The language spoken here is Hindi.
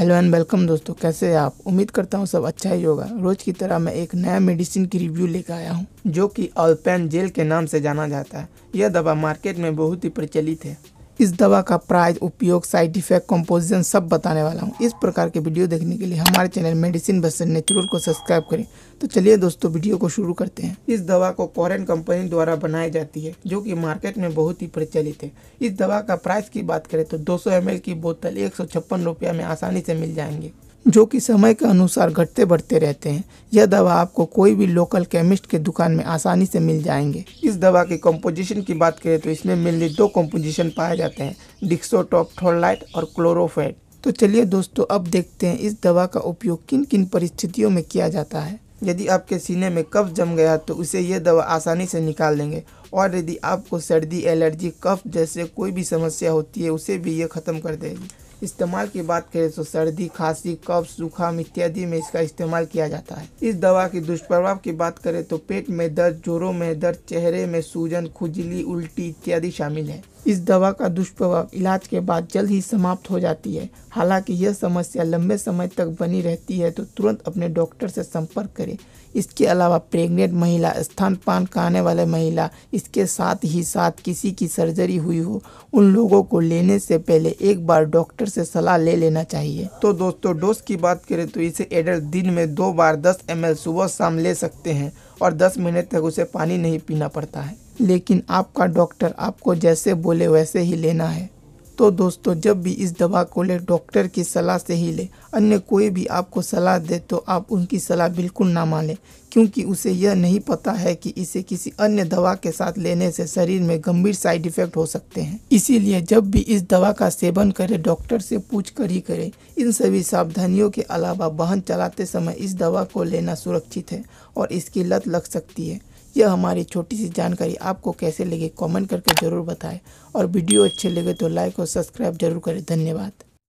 हेलो एंड वेलकम दोस्तों कैसे हैं आप उम्मीद करता हूँ सब अच्छा ही होगा रोज़ की तरह मैं एक नया मेडिसिन की रिव्यू लेकर आया हूँ जो कि ऑलपेन जेल के नाम से जाना जाता है यह दवा मार्केट में बहुत ही प्रचलित है इस दवा का प्राइस उपयोग साइड इफेक्ट कंपोजिशन सब बताने वाला हूँ इस प्रकार के वीडियो देखने के लिए हमारे चैनल मेडिसिन बसन नेचुरल को सब्सक्राइब करें तो चलिए दोस्तों वीडियो को शुरू करते हैं इस दवा को कॉरेन कंपनी द्वारा बनाई जाती है जो कि मार्केट में बहुत ही प्रचलित है इस दवा का प्राइस की बात करें तो 200 ml की बोतल एक सौ में आसानी से मिल जाएंगे जो कि समय के अनुसार घटते बढ़ते रहते हैं यह दवा आपको कोई भी लोकल केमिस्ट के दुकान में आसानी से मिल जाएंगे इस दवा के कंपोजिशन की बात करें तो इसमें मेनली दो कंपोजिशन पाए जाते हैं डिक्सोटॉपथोलाइट और क्लोरोफेट तो चलिए दोस्तों अब देखते हैं इस दवा का उपयोग किन किन परिस्थितियों में किया जाता है यदि आपके सीने में कफ जम गया तो उसे यह दवा आसानी से निकाल देंगे और यदि आपको सर्दी एलर्जी कफ जैसे कोई भी समस्या होती है उसे भी ये ख़त्म कर देगी इस्तेमाल की बात करें तो सर्दी खांसी कफ जुकाम इत्यादि में इसका इस्तेमाल किया जाता है इस दवा के दुष्प्रभाव की बात करें तो पेट में दर्द जोरों में दर्द चेहरे में सूजन खुजली उल्टी इत्यादि शामिल है इस दवा का दुष्प्रभाव इलाज के बाद जल्द ही समाप्त हो जाती है हालांकि यह समस्या लंबे समय तक बनी रहती है तो तुरंत अपने डॉक्टर से संपर्क करें इसके अलावा प्रेग्नेंट महिला स्तनपान खाने वाले महिला इसके साथ ही साथ किसी की सर्जरी हुई हो उन लोगों को लेने से पहले एक बार डॉक्टर से सलाह ले लेना चाहिए तो दोस्तों डोज की बात करें तो इसे एडल्ट दिन में दो बार दस एम सुबह शाम ले सकते हैं और दस महीने तक उसे पानी नहीं पीना पड़ता है लेकिन आपका डॉक्टर आपको जैसे बोले वैसे ही लेना है तो दोस्तों जब भी इस दवा को ले डॉक्टर की सलाह से ही ले अन्य कोई भी आपको सलाह दे तो आप उनकी सलाह बिल्कुल ना माने क्योंकि उसे यह नहीं पता है कि इसे किसी अन्य दवा के साथ लेने से शरीर में गंभीर साइड इफेक्ट हो सकते हैं इसीलिए जब भी इस दवा का सेवन करें डॉक्टर से पूछ कर ही करें इन सभी सावधानियों के अलावा वाहन चलाते समय इस दवा को लेना सुरक्षित है और इसकी लत लग सकती है यह हमारी छोटी सी जानकारी आपको कैसे लगी कमेंट करके ज़रूर बताएं और वीडियो अच्छे लगे तो लाइक और सब्सक्राइब जरूर करें धन्यवाद